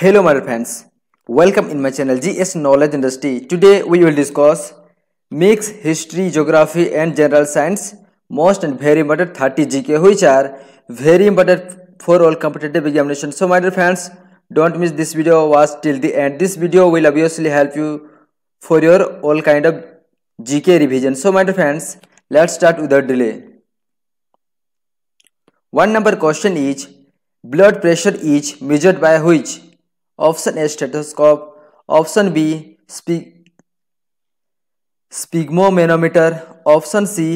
Hello my friends, welcome in my channel GS Knowledge Industry. Today we will discuss Mix History, Geography and General Science most and very important 30 GK which are very important for all competitive examinations. So my dear friends, don't miss this video watch till the end. This video will obviously help you for your all kind of GK revision. So my dear friends, let's start without delay. One number question is blood pressure is measured by which option A stethoscope option B sphy sphygmomanometer option C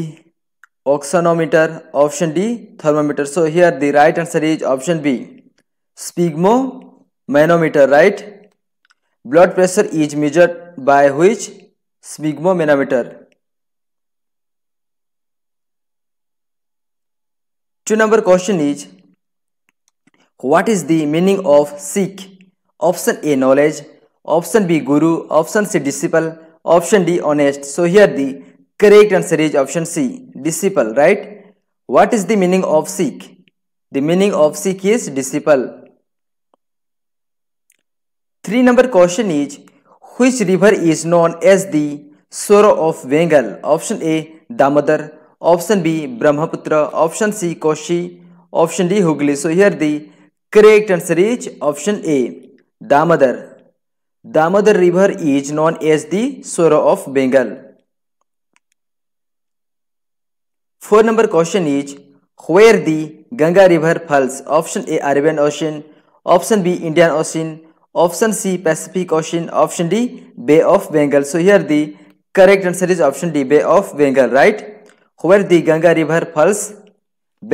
auxanometer option D thermometer so here the right answer is option B sphygmomanometer right blood pressure is measured by which sphygmomanometer two number question is what is the meaning of Sikh Option A knowledge, option B guru, option C disciple, option D honest. So here the correct answer is option C disciple, right? What is the meaning of Sikh? The meaning of Sikh is disciple. Three number question is which river is known as the Sorrow of Bengal? Option A Damodar, option B Brahmaputra, option C Koshi, option D Hooghly. So here the correct answer is option A. Damodar Damodar river is known as the sorrow of Bengal four number question is where the Ganga river falls option A Arabian ocean option B Indian ocean option C Pacific ocean option D bay of Bengal so here the correct answer is option D bay of Bengal right where the Ganga river falls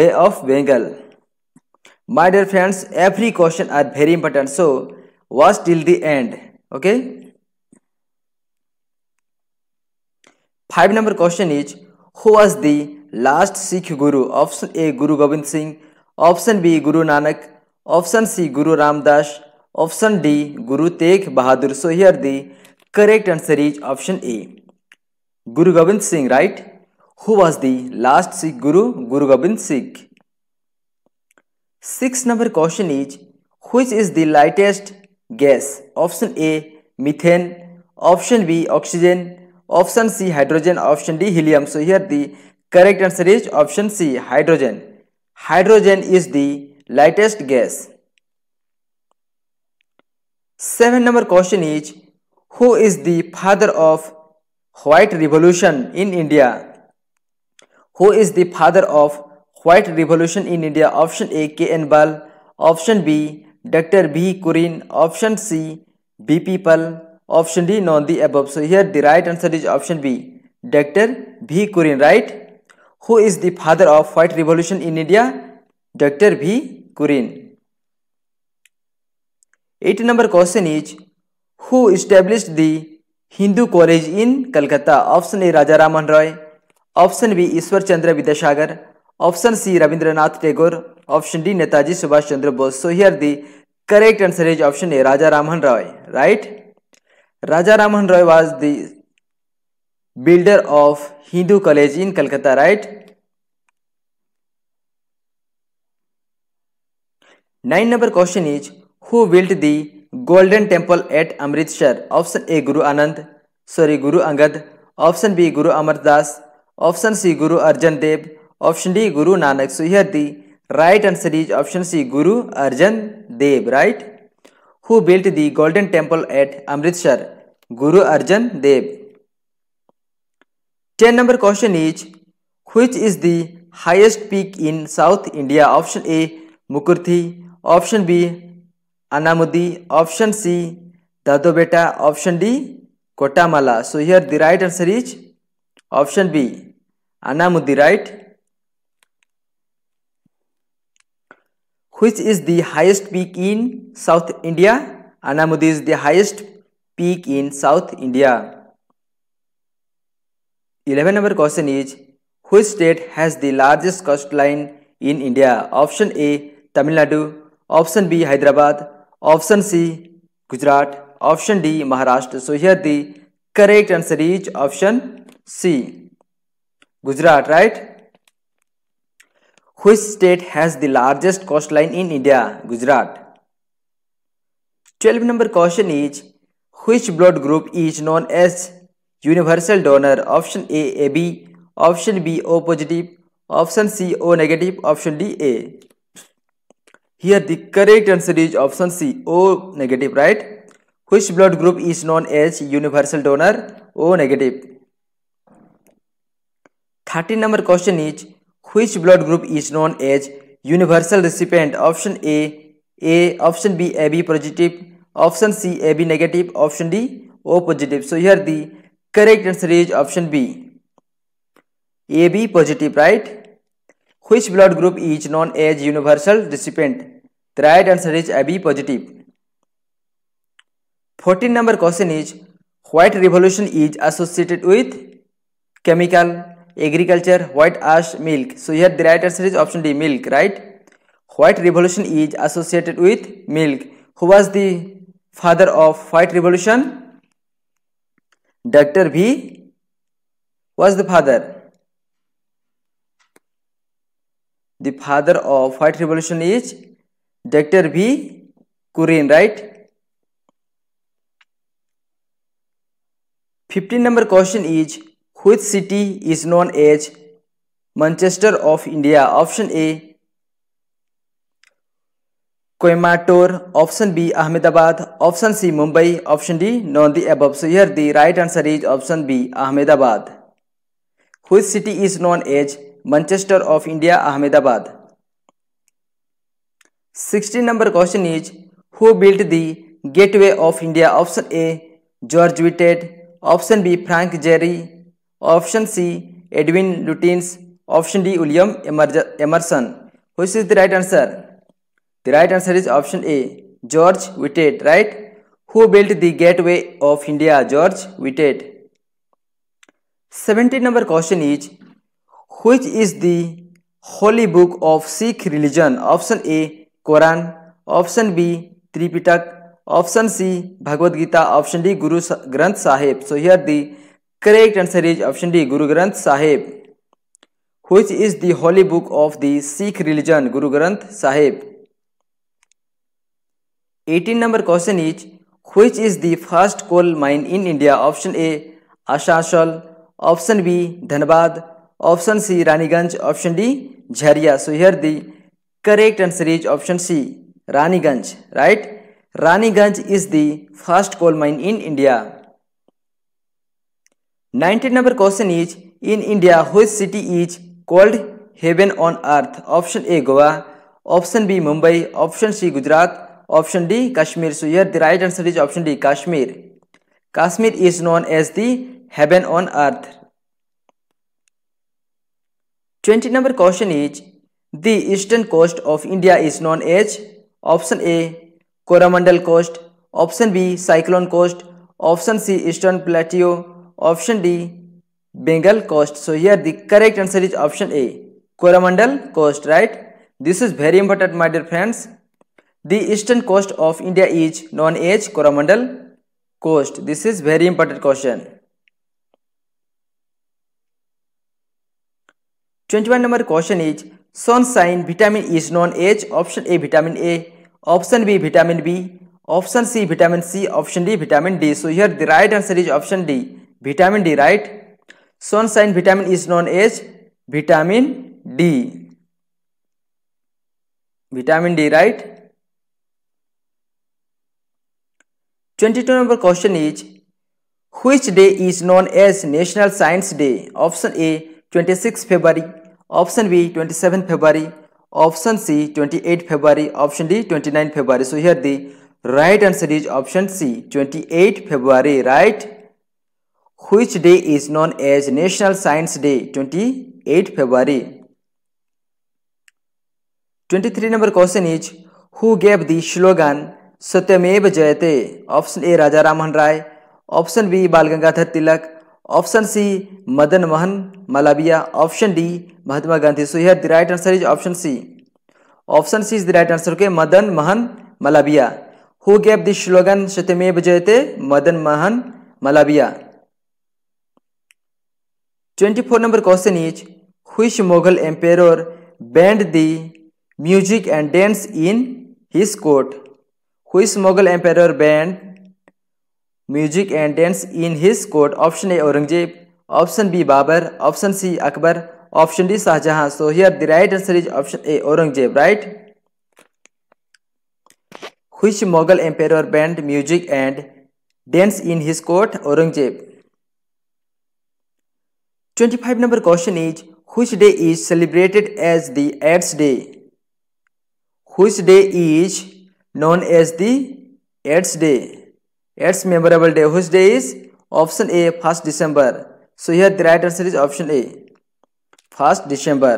bay of Bengal my dear friends every question are very important so watch till the end okay five number question is who was the last sikh guru option a guru gobind singh option b guru nanak option c guru ramdas option d guru tegh bahadur so here the correct answer is option a guru gobind singh right who was the last sikh guru guru gobind singh six number question is which is the lightest gas option A methane option B oxygen option C hydrogen option D helium so here the correct answer is option C hydrogen hydrogen is the lightest gas seven number question is who is the father of white revolution in India who is the father of white revolution in India option ए के N बल option B doctor B कुरीन option C be people option D none the above so here the right answer is option B doctor B Kurien right who is the father of white revolution in India doctor B Kurien eight number question is who establish the Hindu college in Calcutta option A Raja Raman Roy option B Ishwar Chandra Vidyasagar option C Rabindranath Tagore option D Netaji Subhash Chandra Bose so here the correct answer is option A Raja Rammohan Roy right Raja Rammohan Roy was the builder of Hindu college in Calcutta right nine number question is who built the golden temple at Amritsar option A Guru Anand sorry गुरु Angad option B गुरु Amar Das option C Guru Arjan Dev Option D Guru Nanak. So here the right answer is option C Guru Arjan Dev, right? Who built the golden temple at Amritsar? Guru Arjan Dev. 10 number question is which is the highest peak in South India? Option A Mukurthi, option B Anamudi, option C Dadobeta, option D Kotamala. So here the right answer is option B Anamudi, right? which is the highest peak in South India? Anamudi is the highest peak in South India. 11 number question is which state has the largest coastline in India? Option A Tamil Nadu, option B Hyderabad, option C Gujarat, option D Maharashtra. So here the correct answer is option C. Gujarat, right? Which state has the largest coastline in India? Gujarat. 12 number question is Which blood group is known as universal donor? Option A AB, option B O positive, option C O negative, option D A. Here the correct answer is option C O negative, right? Which blood group is known as universal donor? O negative. 13 number question is which blood group is known as universal recipient option a a option b ab positive option c ab negative option d o positive so here the correct answer is option b ab positive right which blood group is known as universal recipient the right answer is ab positive 14 number question is white revolution is associated with chemical agriculture white ash milk so here the right answer is option d milk right white revolution is associated with milk who was the father of white revolution dr v was the father the father of white revolution is dr v kurin right 15 number question is which city is known as manchester of India option A Coimbatore option B Ahmedabad option C Mumbai option D none the above so the right answer is option B Ahmedabad which city is known as Manchester of India Ahmedabad sixteen number question is who built the gateway of India option A George Wittet option B Frank Jerry Option C, Edwin Lutyens. Option D, William Emerson. Which is the right answer? The right answer is option A, George Whitehead, right? Who built the gateway of India? George Whitehead. 17 number question is, which is the holy book of Sikh religion? Option A, Quran. Option B, Tripitak. Option C, Bhagavad Gita. Option D, Guru Granth Sahib. So here the Correct answer is option D Guru Granth Sahib. Which is the holy book of the Sikh religion Guru Granth Sahib. 18 number question is which is the first coal mine in India option A Ashashal option B Dhanbad option C Raniganj option D Jharia so here the correct answer is option C Raniganj right Raniganj is the first coal mine in India nineteen number question is in India which city is called heaven on earth option A Goa option B Mumbai option C Gujarat option D Kashmir so here the right answer is option D Kashmir Kashmir is known as the heaven on earth twenty number question is the eastern coast of India is known as option A Coromandel coast option B cyclone coast option C eastern प्लेटियो option D Bengal coast so here the correct answer is option A Coromandel coast right this is very important my dear friends the eastern coast of India is known as Coromandel coast this is very important question 21 number question is sunshine vitamin is known as option A vitamin A option B vitamin B option C vitamin C option D vitamin D so here the right answer is option D vitamin D, right? Sunshine vitamin is known as vitamin D. Vitamin D, right? 22 number question is which day is known as national science day option a 26 february option b 27 february option c 28 february option d 29 february so here the right answer is option c 28 february right which day is known as National Science Day 28 February 23 number question is who gave the slogan Satyameva Jayate option A Raja Rammohan Rai option B Bal Gangadhar Tilak option C Madan Mohan Malaviya option D Mahatma Gandhi so here the right answer is option C option C is the right answer के Madan Mohan Malaviya who gave this slogan Satyameva Jayate Madan Mohan Malaviya twenty four number question is which Mughal emperor banned the music and dance in his court which Mughal emperor banned music and dance in his court option A Aurangzeb option B Babur option C Akbar option D Shahjahan so here the right answer is option A Aurangzeb right which Mughal emperor banned music and dance in his court Aurangzeb 25 number question is which day is celebrated as the AIDS day? Which day is known as the AIDS day? AIDS memorable day. Which day is? Option A 1st December. So here the right answer is option A 1st December.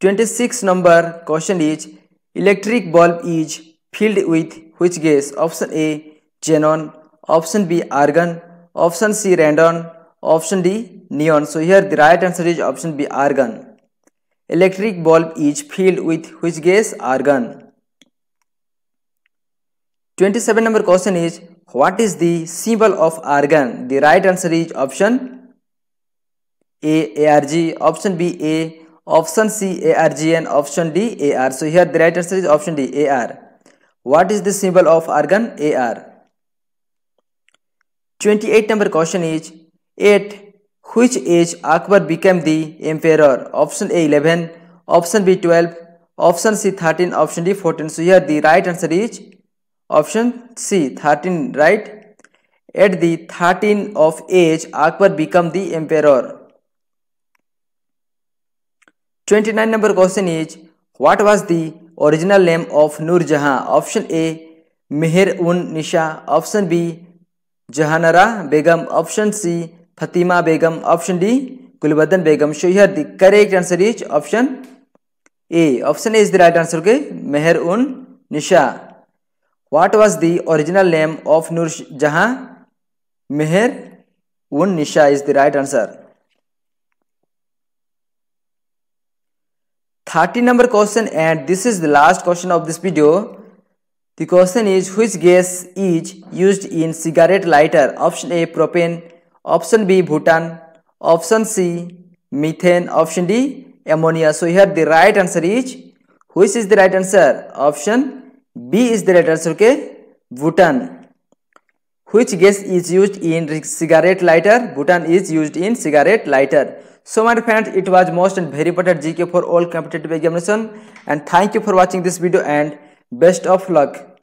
26 number question is electric bulb is filled with which gas? Option A xenon, option B argon, Option C random. Option D neon. So here the right answer is option B argon. Electric bulb is filled with which gas? Argon. 27 number question is what is the symbol of argon? The right answer is option A ARG, option B A, option C ARG and option D AR. So here the right answer is option D AR. What is the symbol of argon? AR. 28 number question is at which age Akbar became the emperor? Option A 11, option B 12, option C 13, option D 14. So here the right answer is option C 13 right? At the 13 of age Akbar became the emperor. 29 number question is what was the original name of Nur Jahan? Option A Meher un Nisha, option B Jahanara Begum option C Fatima Begum option D Gulbadan Begum so here the correct answer is option A option A is the right answer के Mehr un Nisha what was the original name of Noor Jahan Mehr un Nisha is the right answer thirty number question and this is the last question of this video The question is which gas is used in cigarette lighter? Option A propane, option B butane, option C methane, option D ammonia. So here the right answer is which is the right answer? Option B is the right answer. Okay, butane. Which gas is used in cigarette lighter? Butane is used in cigarette lighter. So my friends, it was most and very important GK for all competitive examination. And thank you for watching this video and best of luck